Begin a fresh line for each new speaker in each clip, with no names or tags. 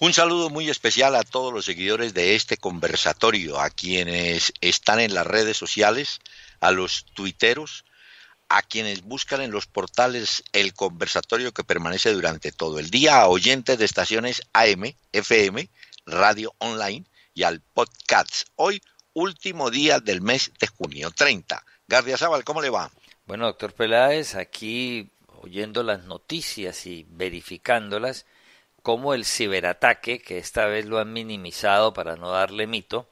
Un saludo muy especial a todos los seguidores de este conversatorio, a quienes están en las redes sociales, a los tuiteros, a quienes buscan en los portales el conversatorio que permanece durante todo el día, a oyentes de estaciones AM, FM, radio online y al podcast. Hoy, último día del mes de junio 30.
García Zaval, ¿cómo le va? Bueno, doctor Peláez, aquí oyendo las noticias y verificándolas, cómo el ciberataque, que esta vez lo han minimizado para no darle mito,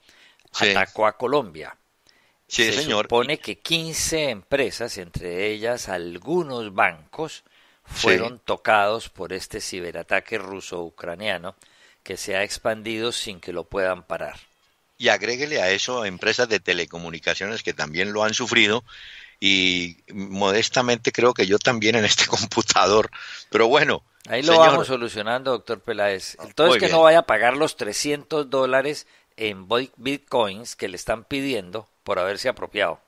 atacó a Colombia. Sí, Se señor. supone que 15 empresas, entre ellas algunos bancos, fueron tocados por este ciberataque ruso-ucraniano que se ha expandido sin que lo puedan parar. Y agréguele a
eso empresas de telecomunicaciones que también lo han sufrido y modestamente creo que yo también en este computador. Pero bueno,
Ahí lo vamos solucionando, doctor Peláez. Ah, Entonces, que no vaya a pagar los 300 dólares en bitcoins que le están pidiendo por haberse apropiado.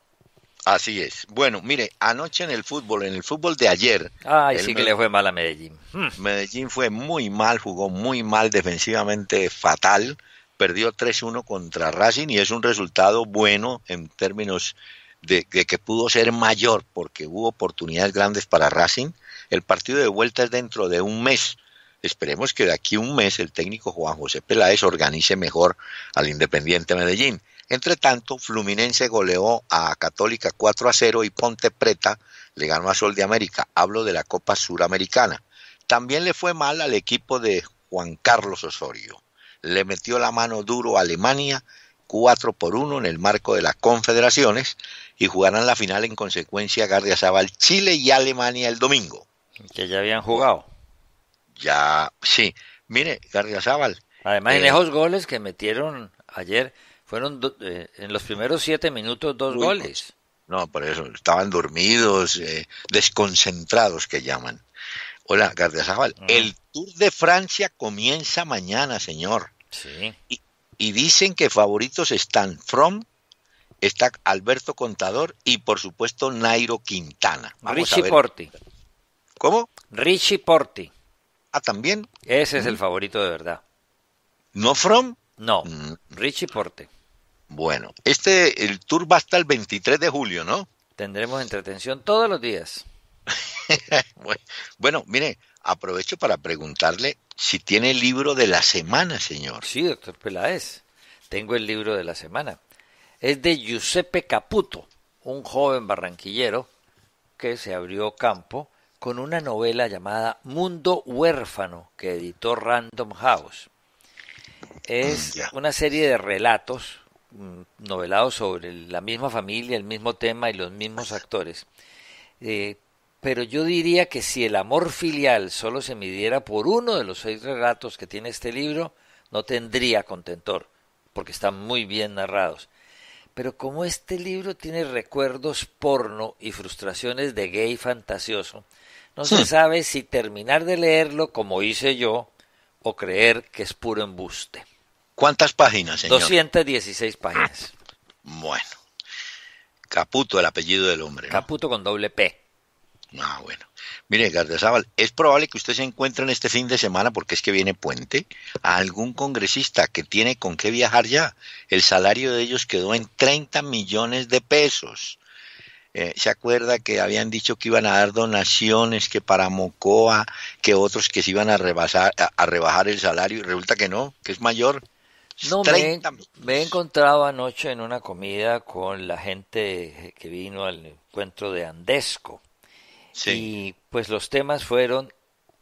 Así es. Bueno, mire, anoche en el
fútbol, en el fútbol de ayer. Ay, sí que le fue mal a Medellín. Hmm. Medellín fue muy mal, jugó muy mal defensivamente, fatal. Perdió 3-1 contra Racing y es un resultado bueno en términos de, que pudo ser mayor porque hubo oportunidades grandes para Racing. El partido de vuelta es dentro de un mes. Esperemos que de aquí a un mes el técnico Juan José Peláez organice mejor al Independiente Medellín. Entre tanto, Fluminense goleó a Católica 4 a 0 y Ponte Preta le ganó a Sol de América. Hablo de la Copa Suramericana. También le fue mal al equipo de Juan Carlos Osorio. Le metió la mano duro a Alemania 4 por 1 en el marco de las confederaciones y jugarán la final en consecuencia Gardia Zabal, Chile
y Alemania el domingo. Que ya habían jugado. Ya, sí. Mire, Gardiazabal. Además, en eh, goles que metieron ayer, fueron eh, en los primeros siete minutos dos goles.
No, por eso, estaban dormidos, eh, desconcentrados que llaman. Hola, García El
Tour de Francia
comienza mañana, señor.
Sí. Y,
dicen que favoritos están From, está Alberto Contador y por supuesto Nairo Quintana. Vamos
¿Cómo? Richie Porti. Ah, también. Ese es el mm. favorito de verdad. ¿No From? No, mm. Richie Porte. Bueno, este, el tour va hasta el 23 de julio, ¿no? Tendremos entretención todos los días.
bueno, mire, aprovecho para preguntarle si tiene
el libro de la semana, señor. Sí, doctor Peláez, tengo el libro de la semana. Es de Giuseppe Caputo, un joven barranquillero que se abrió campo con una novela llamada Mundo Huérfano que editó Random House. Es mm, una serie de relatos mm, novelados sobre la misma familia, el mismo tema y los mismos actores. Eh, pero yo diría que si el amor filial solo se midiera por uno de los seis relatos que tiene este libro, no tendría contentor, porque están muy bien narrados. Pero como este libro tiene recuerdos porno y frustraciones de gay fantasioso, no se hmm. sabe si terminar de leerlo como hice yo o creer que es puro embuste. ¿Cuántas páginas, señor? 216 páginas. Bueno. Caputo, el apellido del hombre. Caputo con doble P.
Ah, bueno. Mire, Gardezábal, es probable que usted se encuentre en este fin de semana, porque es que viene puente, a algún congresista que tiene con qué viajar ya. El salario de ellos quedó en 30 millones de pesos. Eh, ¿Se acuerda que habían dicho que iban a dar donaciones, que para Mocoa, que otros que se iban a, rebajar el salario? Y resulta que no, que es mayor. No, me,
me, he encontrado anoche en una comida con la gente que vino al encuentro de Andesco Sí. Y pues los temas fueron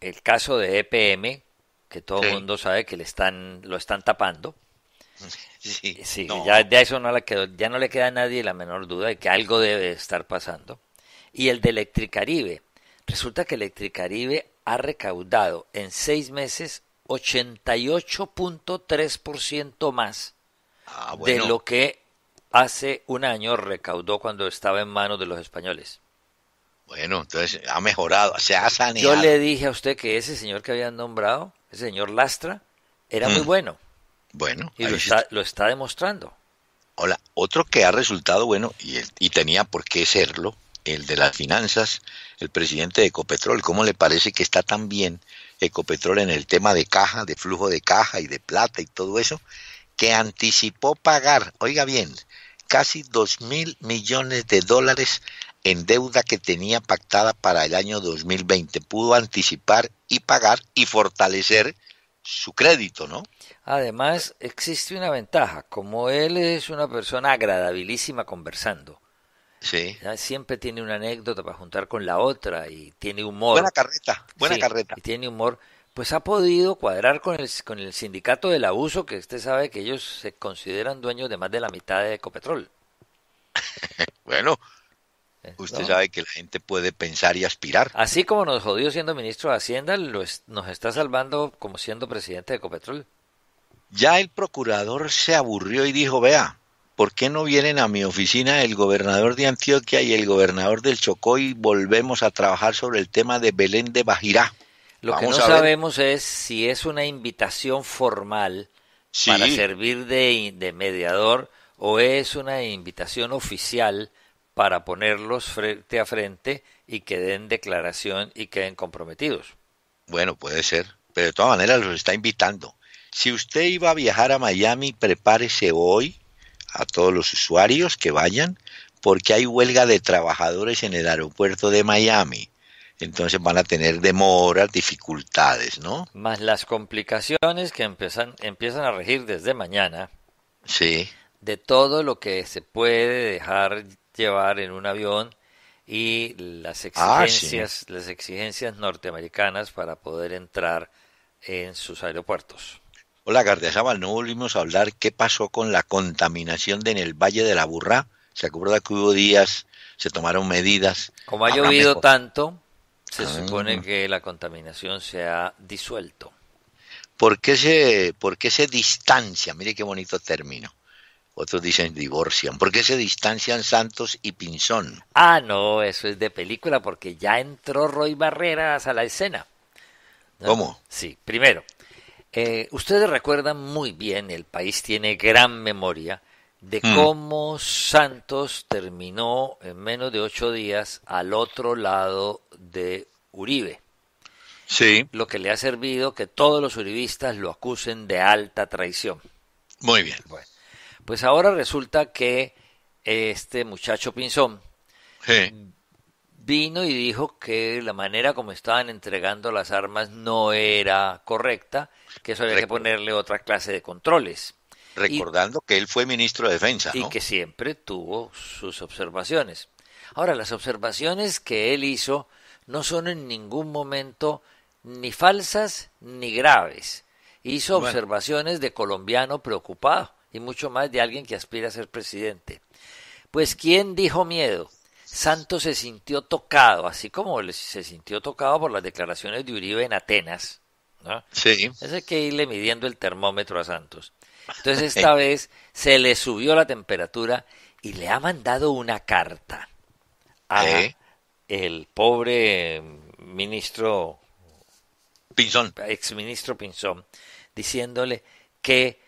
el caso de EPM, que todo el mundo sabe que le están, lo están tapando. Sí, ya eso no ya no le queda a nadie la menor duda de que algo debe estar pasando. Y el de Electricaribe. Resulta que Electricaribe ha recaudado en seis meses 88.3% más ciento más ah, de lo que hace un año recaudó cuando estaba en manos de los españoles. Bueno, entonces ha mejorado, se ha
saneado. Yo le
dije a usted que ese señor que habían nombrado, ese señor Lastra, era muy mm. bueno. Bueno. Y lo está, demostrando. Hola,
otro que ha resultado bueno y, y tenía por qué serlo, el de las finanzas, el presidente de Ecopetrol. ¿Cómo le parece que está tan bien Ecopetrol en el tema de caja, de flujo de caja y de plata y todo eso? Que anticipó pagar, oiga bien, casi dos mil millones de dólares en deuda que tenía pactada para el año 2020. Pudo anticipar y pagar y fortalecer su crédito, ¿no?
Además, existe una ventaja. Como él es una persona agradabilísima conversando, Sí. Siempre tiene una anécdota para juntar con la otra y tiene humor. Buena carreta, buena carreta. Y tiene humor. Pues ha podido cuadrar con el, con el sindicato del abuso, que usted sabe que ellos se consideran dueños de más de la mitad de Ecopetrol.
bueno, eh, Usted sabe que la gente puede pensar
y aspirar. Así como nos jodió siendo ministro de Hacienda, nos está salvando como siendo presidente de Ecopetrol.
Ya el procurador se aburrió y dijo, vea, ¿por qué no vienen a mi oficina el gobernador de Antioquia y el gobernador del Chocó y volvemos a trabajar sobre el tema de Belén de Bajirá? Lo que no sabemos
es si es una invitación formal para servir de mediador o es una invitación oficial para ponerlos frente a frente y que den declaración y queden comprometidos.
Bueno, puede ser, pero de todas maneras los está invitando. Si usted iba a viajar a Miami, prepárese hoy a todos los usuarios que vayan, porque hay huelga de trabajadores en el aeropuerto de Miami. Entonces van a tener demoras, dificultades, ¿no?
Más las complicaciones que empiezan, empiezan a regir desde mañana. Sí. De todo lo que se puede dejar llevar en un avión y las ah, exigencias, las exigencias norteamericanas para poder entrar en sus aeropuertos.
Hola, Gardezábal, no volvimos a hablar qué pasó con la contaminación en el Valle de la Burra. ¿Se acuerda que hubo días, se tomaron medidas? Como ha llovido
tanto, se ah. supone que la contaminación se ha disuelto.
¿Por se, ¿Por qué se distancia? Mire qué bonito término otros dicen divorcian. ¿Por qué se distancian Santos y Pinzón?
Ah, no, eso es de película porque ya entró Roy Barreras a la escena. ¿Cómo? Sí, primero, eh, ustedes recuerdan muy bien, el país tiene gran memoria de mm. cómo Santos terminó en menos de ocho días al otro lado de Uribe. Sí. Lo que le ha servido que todos los uribistas lo acusen de alta traición. Muy bien. Bueno, pues ahora resulta que este muchacho Pinzón vino y dijo que la manera como estaban entregando las armas no era correcta, que eso había que ponerle otra clase de controles. Recordando que él fue ministro de Defensa. Y que siempre tuvo sus observaciones. Ahora, las observaciones que él hizo no son en ningún momento ni falsas ni graves. Hizo observaciones de colombiano preocupado y mucho más de alguien que aspira a ser presidente. Pues ¿quién dijo miedo? Santos se sintió tocado, así como se sintió tocado por las declaraciones de Uribe en Atenas. ¿no? Sí. Eso que irle midiendo el termómetro a Santos. Entonces esta vez se le subió la temperatura y le ha mandado una carta a ¿Eh? el pobre ministro Pinzón, exministro Pinzón, diciéndole que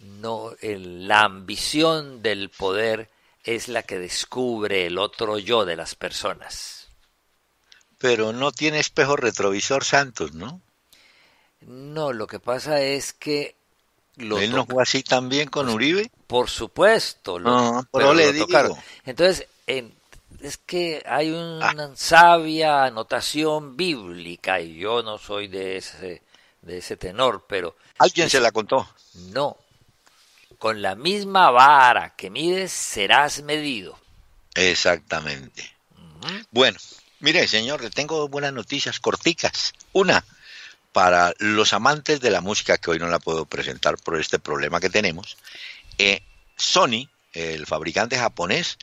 no la ambición del poder es la que descubre el otro yo de las personas.
Pero no tiene espejo retrovisor Santos, ¿no?
No, lo que pasa es que él no fue así también con pues, Uribe. Por supuesto, no, ah, pero le Entonces, es que hay una ah. sabia anotación bíblica y yo no soy de ese de ese tenor, pero alguien se la contó. No, con la misma vara que mides serás medido.
Exactamente. Bueno, mire, señor, le tengo buenas noticias corticas. Una, para los amantes de la música, que hoy no la puedo presentar por este problema que tenemos, eh, Sony, el fabricante japonés,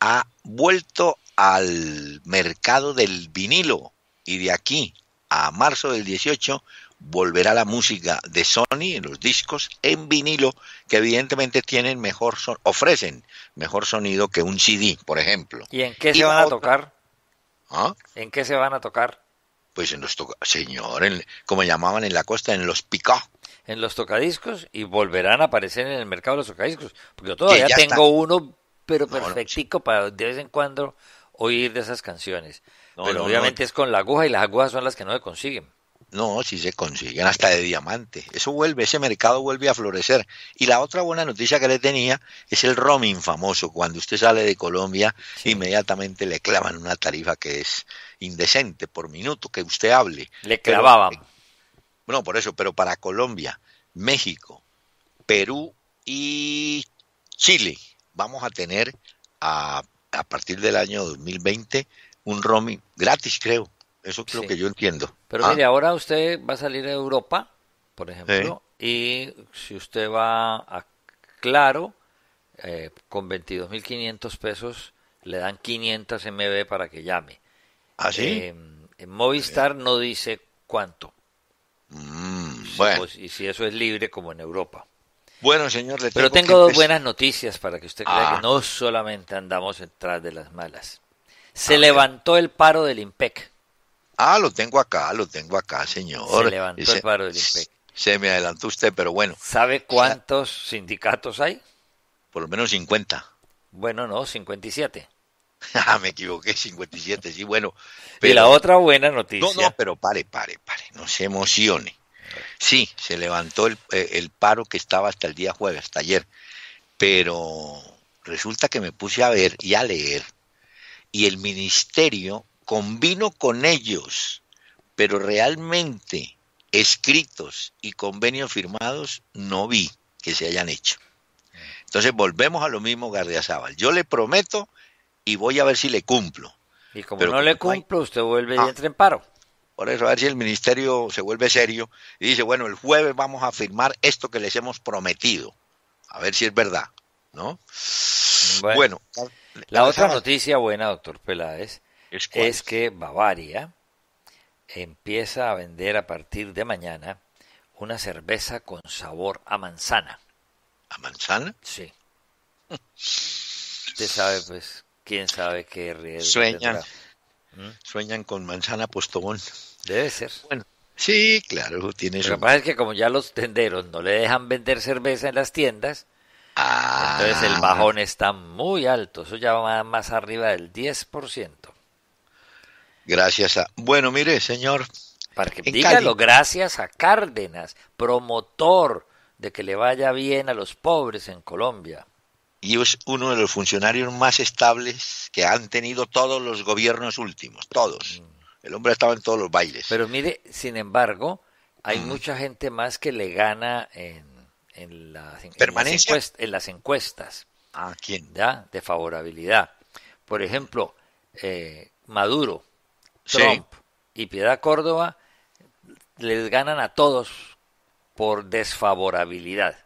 ha vuelto al mercado del vinilo y de aquí a marzo del 18 volverá la música de Sony en los discos en vinilo que evidentemente tienen mejor son ofrecen mejor sonido que un CD, por ejemplo.
¿Y en qué se van a tocar? ¿Ah? ¿En qué se van a tocar?
Pues en los tocadiscos, señor, como llamaban en la costa, en los Pica,
En los tocadiscos y volverán a aparecer en el mercado los tocadiscos, porque yo todavía tengo uno pero perfectico para de vez en cuando oír de esas canciones. pero obviamente es con la aguja y las agujas son las que no se consiguen.
No, si se consiguen hasta de diamante. Eso vuelve, ese mercado vuelve a florecer. Y la otra buena noticia que le tenía es el roaming famoso. Cuando usted sale de Colombia, inmediatamente le clavan una tarifa que es indecente por minuto que usted hable. Le clavaban. Bueno, eh, por eso, pero para Colombia, México, Perú y Chile vamos a tener a, a partir del año 2020 un roaming gratis, creo, eso es lo que yo entiendo. Pero ah. mire,
ahora usted va a salir a Europa, por ejemplo, y si usted va a Claro, eh, con 22.500 pesos le dan 500 MB para que llame. ¿Ah, sí? Em, en Movistar no dice cuánto. Mm, bueno. Pues, y si eso es libre como en Europa. Bueno, señor, le tengo Pero tengo dos buenas noticias para que usted crea que ah. no solamente andamos detrás de las malas. Se levantó el paro del IMPEC. Ah,
lo tengo acá, lo tengo acá, señor. Se levantó el paro
del inspector. Se me adelantó usted, pero bueno. ¿Sabe cuántos sindicatos hay? Por lo menos 50. Bueno, no, 57. Ah, me equivoqué, 57, sí, bueno. Y la otra
buena noticia. No, no, pero pare, pare, pare, no se emocione. Sí, se levantó el, eh, el paro que estaba hasta el día jueves, hasta ayer. Pero resulta que me puse a ver y a leer y el ministerio convino con ellos, pero realmente escritos y convenios firmados no vi que se hayan hecho. Entonces volvemos a lo mismo Gardiazabal. Yo le prometo y voy a ver si le cumplo. Y como no le
cumplo, usted
vuelve y ah. entra en paro. Por eso, a ver si el ministerio se vuelve serio y dice, bueno, el jueves vamos a firmar esto que les hemos prometido. A ver si es verdad, ¿no?
Bueno, bueno la otra noticia buena, doctor Peláez, es, que Bavaria empieza a vender a partir de mañana una cerveza con sabor a manzana. ¿A manzana? Sí. Usted sabe, pues, quién sabe qué riesgo. Sueñan, ¿Mm? sueñan
con manzana postobón. Debe ser. Bueno, sí, claro, tiene Lo que pasa
es que como ya los tenderos no le dejan vender cerveza en las tiendas, entonces el ah. bajón está muy alto. Eso ya va más arriba del 10%.
Gracias a. Bueno, mire, señor. Para que dígalo,
gracias a Cárdenas, promotor de que le vaya bien a los pobres en Colombia.
Y es uno de los funcionarios más estables que han tenido todos los gobiernos últimos, todos. Mm.
El hombre estaba en todos los bailes. Pero mire, sin embargo, hay mm. mucha gente más que le gana en, las, en las encuestas. ¿A ah, quién? da De favorabilidad. Por ejemplo, eh, Maduro Trump y Piedad Córdoba les ganan a todos por desfavorabilidad.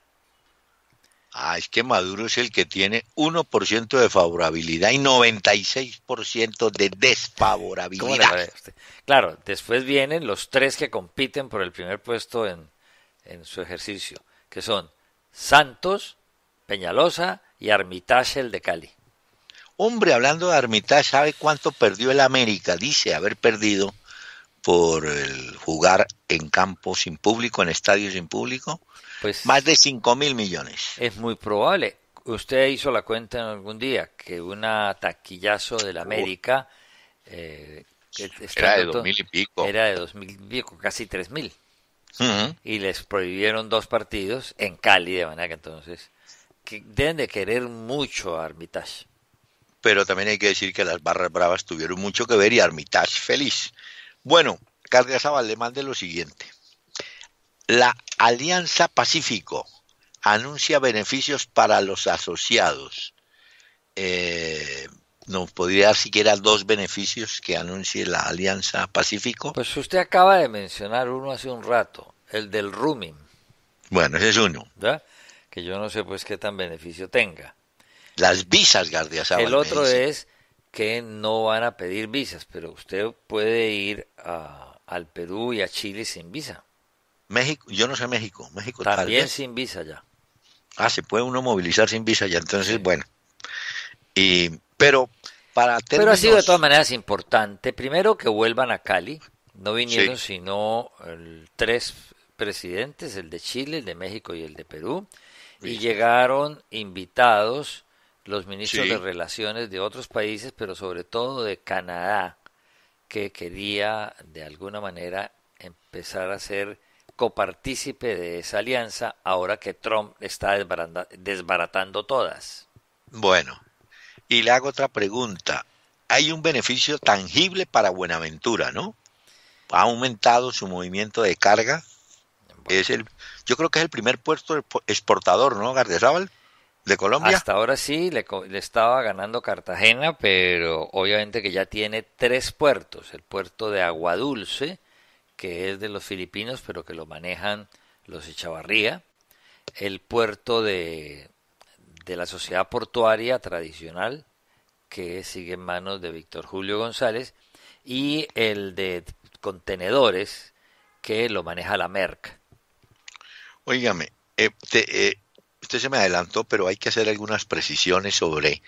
Ah, es que Maduro es el que tiene
1% de favorabilidad y 96% de desfavorabilidad.
Claro, después vienen los tres que compiten por el primer puesto en, en su ejercicio, que son Santos, Peñalosa y Armitage, el de Cali.
Hombre, hablando de Armitage, ¿sabe cuánto perdió el América? Dice haber perdido por el jugar en campo sin público, en estadios sin
público. Pues más de 5 mil millones. Es muy probable. Usted hizo la cuenta en algún día que un taquillazo del América. Eh, era de dos mil y pico. Era de dos mil y pico, casi 3 mil. Y les prohibieron dos partidos en Cali, de manera que entonces que deben de querer mucho a Armitage
pero también hay que decir que las barras bravas tuvieron mucho que ver y Armitage feliz. Bueno, Carlos a le lo siguiente. La Alianza Pacífico anuncia beneficios para los asociados. Eh, ¿Nos podría dar siquiera dos beneficios que anuncie la
Alianza Pacífico? Pues usted acaba de mencionar uno hace un rato, el del rooming. Bueno, ese es uno. Que yo no sé pues qué tan beneficio tenga. Las
visas, guardias. El otro
es que no van a pedir visas, pero usted puede ir al Perú y a Chile sin visa. México, yo no sé México,
México también
sin visa ya.
Ah, se puede uno movilizar sin visa ya, entonces bueno. Y, pero
para tener. Pero ha sido de todas maneras importante, primero que vuelvan a Cali, no vinieron sino tres presidentes, el de Chile, el de México y el de Perú, y llegaron invitados los ministros de relaciones de otros países, pero sobre todo de Canadá, que quería de alguna manera empezar a ser copartícipe de esa alianza ahora que Trump está desbaratando todas. Bueno,
y le hago otra pregunta. Hay un beneficio tangible para Buenaventura, ¿no? Ha aumentado su movimiento de carga. Es el, yo creo que es el primer puerto exportador, ¿no, Gardezábal? de Colombia? Hasta
ahora sí, le, estaba ganando Cartagena, pero obviamente que ya tiene tres puertos. El puerto de Agua Dulce, que es de los filipinos, pero que lo manejan los Echavarría. El puerto de, de la sociedad portuaria tradicional, que sigue en manos de Víctor Julio González. Y el de contenedores, que lo maneja la Merca.
Óigame, eh, te, eh, usted se me adelantó, pero hay que hacer algunas precisiones sobre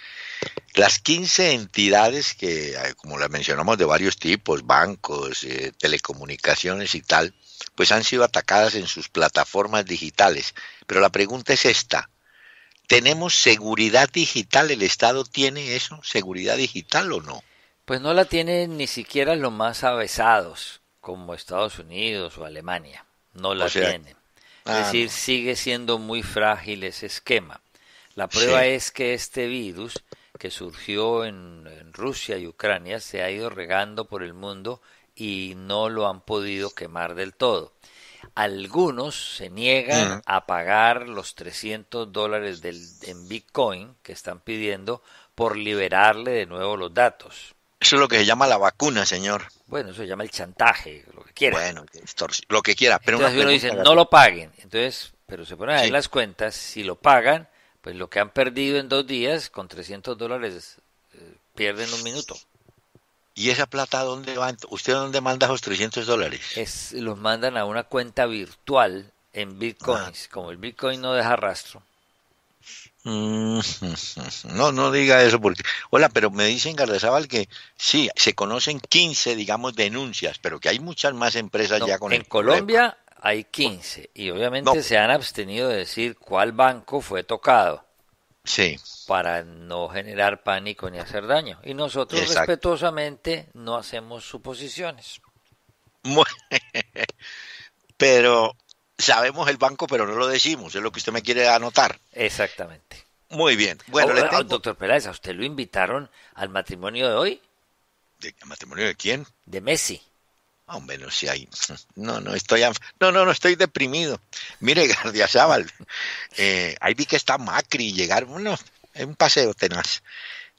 las 15 entidades que, eh, como las mencionamos, de varios tipos, bancos, eh, telecomunicaciones y tal, pues han sido atacadas en sus plataformas digitales. Pero la pregunta es esta. ¿Tenemos seguridad digital? ¿El
Estado tiene eso? ¿Seguridad digital o no? Pues no la tienen ni siquiera los más avesados, como Estados Unidos o Alemania. No la tienen. Ah, es decir, sigue siendo muy frágil ese esquema. La prueba es que este virus que surgió en, Rusia y Ucrania se ha ido regando por el mundo y no lo han podido quemar del todo. Algunos se niegan a pagar los 300 dólares en Bitcoin que están pidiendo por liberarle de nuevo los datos. Eso es lo que se llama la vacuna, señor. Bueno, eso se llama el chantaje, lo que quiera. Bueno, lo que quiera. Pero Entonces uno dice, no lo paguen. Entonces, pero se ponen ahí las cuentas, si lo pagan, pues lo que han perdido en dos días, con 300 dólares, eh, pierden un minuto. ¿Y esa plata dónde va? ¿Usted dónde manda esos 300 dólares? Es, los mandan a una cuenta virtual en bitcoins. Ah. Como el bitcoin no deja rastro,
Mm. No, no diga eso porque, hola, pero me dicen Gardezábal que sí, se conocen 15, digamos,
denuncias, pero que hay muchas más empresas ya con... En Colombia hay 15 y obviamente se han abstenido de decir cuál banco fue tocado. Sí. Para no generar pánico ni hacer daño. Y nosotros respetuosamente no hacemos suposiciones. Pero sabemos el banco,
pero no lo decimos, es lo que usted me quiere anotar. Exactamente.
Muy bien. Bueno, oh, doctor Peláez, ¿a usted lo invitaron al matrimonio de hoy? ¿De matrimonio de quién? De Messi. Ah, hombre, no si hay.
No, no, estoy. No, no, no, estoy deprimido. Mire, Gardiazabal, eh, ahí vi que está Macri llegar. Bueno, es un paseo tenaz.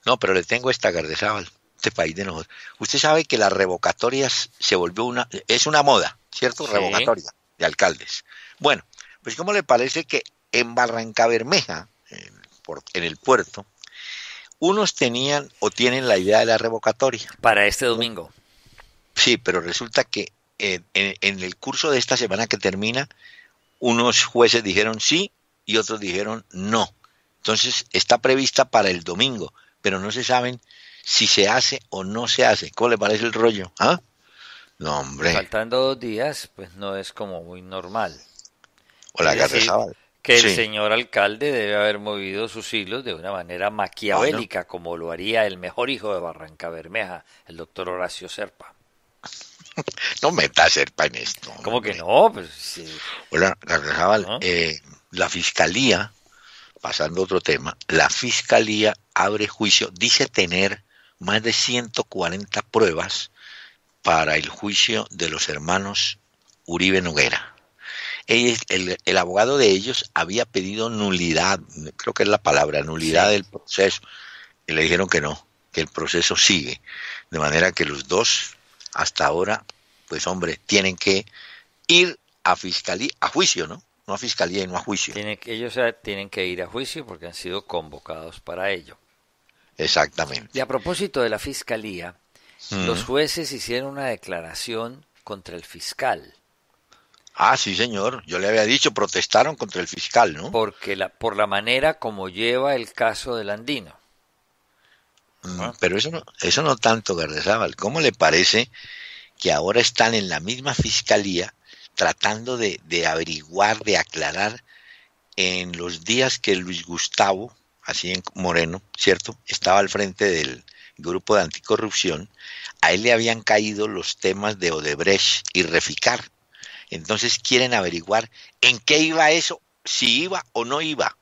No, pero le tengo esta, Gardiazabal, este país de nosotros. Usted sabe que las revocatorias se volvió una. Es una moda, ¿cierto? Revocatoria de alcaldes. Bueno, pues ¿cómo le parece que en Barranca Bermeja, en el puerto, unos tenían o tienen la idea de la revocatoria? Para este domingo. Sí, pero resulta que en, el curso de esta semana que termina, unos jueces dijeron sí y otros dijeron no. Entonces está prevista para el domingo, pero no se saben si se hace o no se hace. ¿Cómo le parece el rollo? ¿Ah?
Faltando dos días, pues no es como muy normal. Hola, que el señor alcalde debe haber movido sus hilos de una manera maquiavélica, como lo haría el mejor hijo de Barranca Bermeja, el doctor Horacio Serpa. no meta Serpa en esto. ¿Cómo que no? Pues, Hola,
eh, la fiscalía, pasando a otro tema, la fiscalía abre juicio, dice tener más de 140 pruebas para el juicio de los hermanos Uribe Noguera. El, el, abogado de ellos había pedido nulidad, creo que es la palabra, nulidad del proceso. Y le dijeron que no, que el proceso sigue. De manera que los dos, hasta ahora, pues hombre, tienen que ir a fiscalía, a juicio, ¿no? No a
fiscalía y no a juicio. ellos tienen que ir a juicio porque han sido convocados para ello.
Exactamente.
Y a propósito de la fiscalía, los mm. jueces hicieron una declaración contra el fiscal. Ah, sí, señor. Yo le había dicho, protestaron contra el fiscal, ¿no? Porque la, por la manera como lleva el caso del andino.
Mm, ah. Pero eso no, eso no tanto, Gardezábal. ¿Cómo le parece que ahora están en la misma fiscalía tratando de, de averiguar, de aclarar en los días que Luis Gustavo, así en Moreno, ¿cierto?, estaba al frente del, grupo de anticorrupción, a él le habían caído los temas de Odebrecht y Reficar. Entonces quieren averiguar en qué iba eso,
si iba o no iba.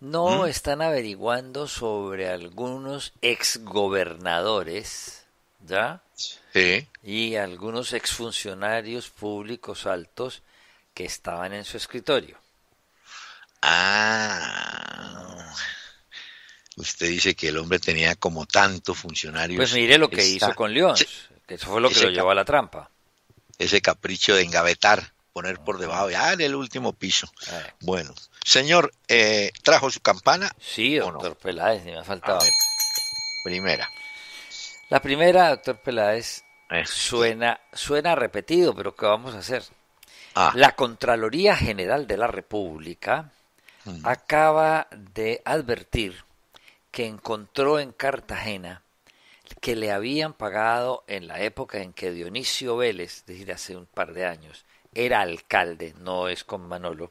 No, ¿Mm? están averiguando sobre algunos exgobernadores, ¿ya? Sí. Y algunos exfuncionarios públicos altos que estaban en su escritorio.
Ah usted dice que el hombre tenía como tantos funcionarios. Pues mire lo que hizo con León,
que eso fue lo que lo llevó a
la trampa. Ese capricho de engavetar, poner por debajo, ya en el último piso.
Ah. Bueno, señor, eh, ¿trajo su campana? Sí, doctor Peláez, ni me ha faltado. primera. La primera, doctor Peláez, eh. suena, suena repetido, pero ¿qué vamos a hacer? Ah. La Contraloría General de la República acaba de advertir que encontró en Cartagena que le habían pagado en la época en que Dionisio Vélez, es decir, hace un par de años, era alcalde, no es con Manolo,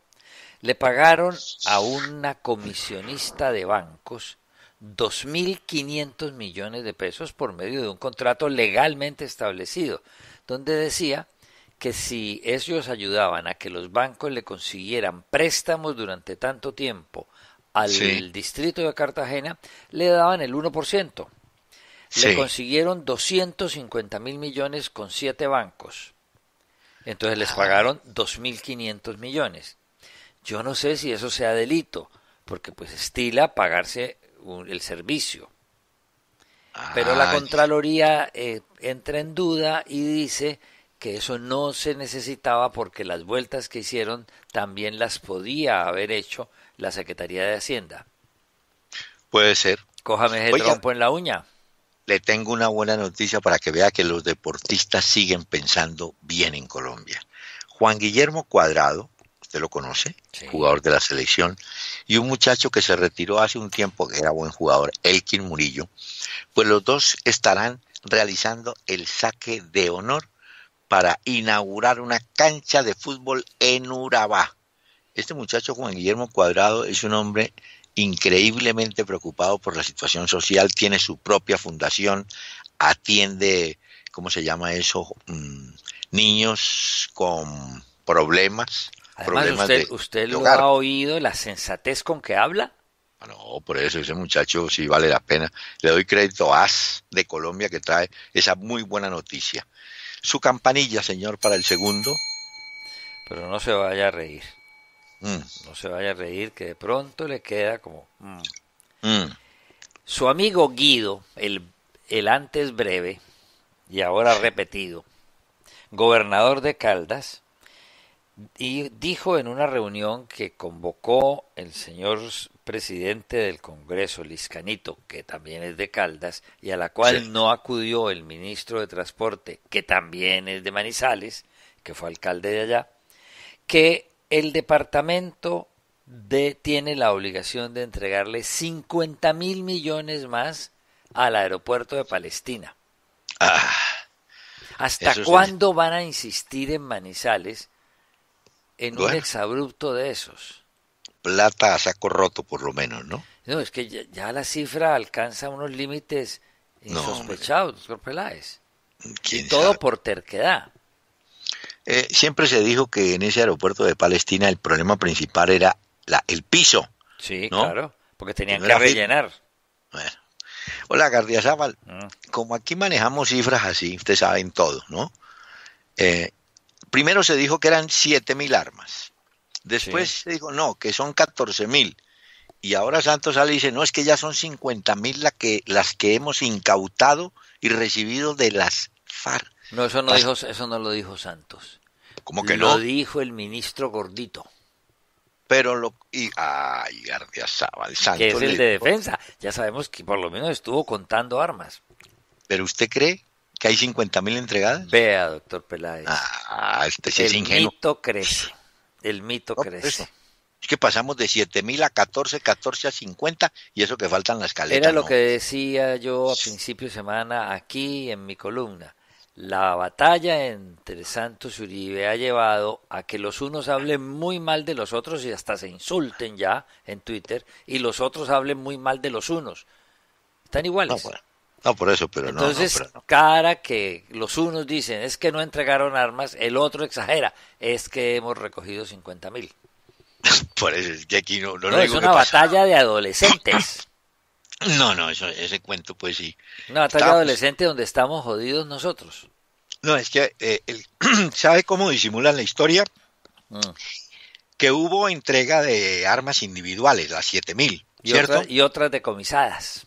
le pagaron a una comisionista de bancos 2.500 millones de pesos por medio de un contrato legalmente establecido, donde decía que si ellos ayudaban a que los bancos le consiguieran préstamos durante tanto tiempo al distrito de Cartagena, le daban el 1%. ciento Le consiguieron 250 mil millones con siete bancos. Entonces les ah. pagaron 2.500 millones. Yo no sé si eso sea delito, porque pues estila pagarse el servicio. Pero la Contraloría eh, entra en duda y dice que eso no se necesitaba porque las vueltas que hicieron también las podía haber hecho la Secretaría de Hacienda. Puede ser. Cójame el tiempo en la uña.
Le tengo una buena noticia para que vea que los deportistas siguen pensando bien en Colombia. Juan Guillermo Cuadrado, usted lo conoce, jugador de la selección, y un muchacho que se retiró hace un tiempo, que era buen jugador, Elkin Murillo, pues los dos estarán realizando el saque de honor para inaugurar una cancha de fútbol en Urabá. Este muchacho Juan Guillermo Cuadrado es un hombre increíblemente preocupado por la situación social, tiene su propia fundación, atiende, ¿cómo se llama eso? Mm, niños con problemas.
usted, lo ha oído, la sensatez con que habla.
Ah, no, por eso ese muchacho sí vale la pena. Le doy crédito a AS de Colombia que trae esa muy buena noticia. Su campanilla, señor, para el segundo.
Pero no se vaya a reír. Mm. No se vaya a reír que de pronto le queda como... Mm. Mm. Su amigo Guido, el, el antes breve y ahora repetido, gobernador de Caldas, y dijo en una reunión que convocó el señor presidente del Congreso, Liscanito, que también es de Caldas, y a la cual no acudió el ministro de Transporte, que también es de Manizales, que fue alcalde de allá, que el departamento de, tiene la obligación de entregarle 50 mil millones más al aeropuerto de Palestina. Ah, ¿Hasta cuándo van a insistir en Manizales en un exabrupto de esos?
Plata saco roto, por lo menos, ¿no?
No, es que ya, la cifra alcanza unos límites insospechados, no, doctor Y todo por terquedad.
Eh, siempre se dijo que en ese aeropuerto de Palestina el problema principal era la, el piso.
Sí, claro, porque tenían que rellenar.
Hola, García ah. Como aquí manejamos cifras así, ustedes saben todo, ¿no? Eh, primero se dijo que eran 7.000 armas. Después se dijo, no, que son 14.000. Y ahora Santos sale y dice, no, es que ya son 50.000 las que, las que hemos incautado y recibido de las
FARC. No, eso no, dijo, eso no lo dijo Santos que lo dijo el ministro Gordito. Pero lo. Y, ay, Que es el de defensa. Ya sabemos que por lo menos estuvo contando armas. ¿Pero usted cree que hay 50.000 entregadas? Vea, doctor Peláez. Ah, este el mito crece. El mito crece.
Es que pasamos de 7.000 a 14, 14 a 50 y eso que faltan las escalera. Era lo que
decía yo a principio de semana aquí en mi columna. La batalla entre Santos y Uribe ha llevado a que los unos hablen muy mal de los otros y hasta se insulten ya en Twitter y los otros hablen muy mal de los unos. Están iguales.
No, por, eso, pero no. Entonces,
cara que los unos dicen es que no entregaron armas, el otro exagera, es que hemos recogido 50.000. mil. Por eso aquí no es una batalla de adolescentes. No, no, ese cuento pues sí. No, batalla adolescente donde estamos jodidos nosotros. No, es que
eh, el... ¿sabe cómo disimulan la historia? Mm. Que hubo entrega de armas individuales, las 7000, y ¿cierto?
y otras decomisadas.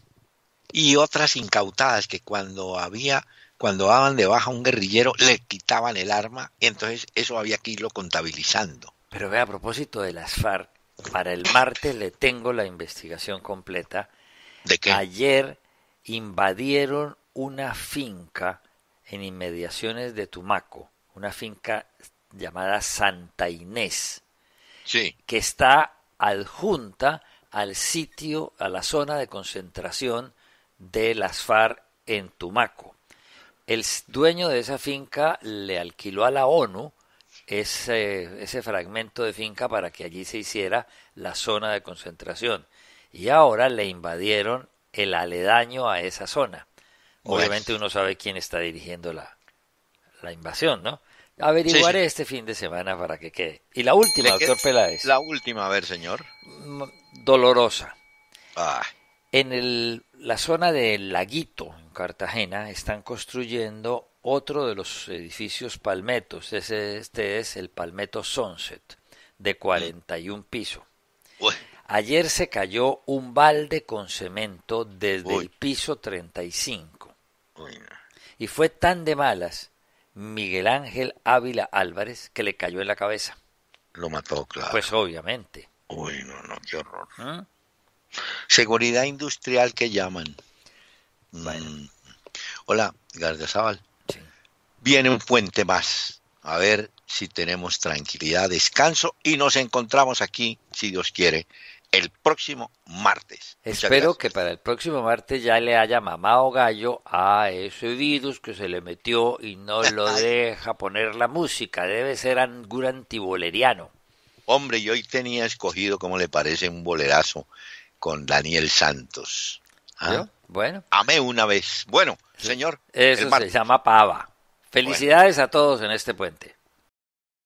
Y otras incautadas que cuando había cuando daban de baja a un guerrillero le
quitaban el arma y entonces eso había que irlo contabilizando. Pero ve, a propósito de las FARC, para el martes le tengo la investigación completa Ayer invadieron una finca en inmediaciones de Tumaco, una finca llamada Santa Inés, que está adjunta al sitio, a la zona de concentración de las FARC en Tumaco. El dueño de esa finca le alquiló a la ONU ese fragmento de finca para que allí se hiciera la zona de concentración y ahora le invadieron el aledaño a esa zona. Obviamente uno sabe quién está dirigiendo la, invasión, ¿no? Averiguaré este fin de semana para que quede. Y la última, doctor Peláez. La última, a ver, señor. Mm, dolorosa. Ah. En la zona del Laguito, en Cartagena, están construyendo otro de los edificios palmetos. Este, este es el Palmeto Sunset, de 41 mm. pisos. Ayer se cayó un balde con cemento desde el piso 35. Y fue tan de malas Miguel Ángel Ávila Álvarez que le cayó en la cabeza. Lo mató, claro. Pues obviamente. Uy, no, no, qué horror. ¿Mm?
Seguridad industrial que llaman. Mm. Hola, García Sí. Viene un puente más. A ver si tenemos tranquilidad, descanso y nos encontramos aquí, si Dios quiere, el próximo martes.
Espero que para el próximo martes ya le haya mamado gallo a ese virus que se le metió y no lo deja poner la música. Debe ser algún antiboleriano. Hombre, yo hoy tenía
escogido, como le parece, un bolerazo con Daniel Santos. ¿Ah?
Bueno. Amé una vez. Bueno, señor. se llama pava. Felicidades a todos en este puente.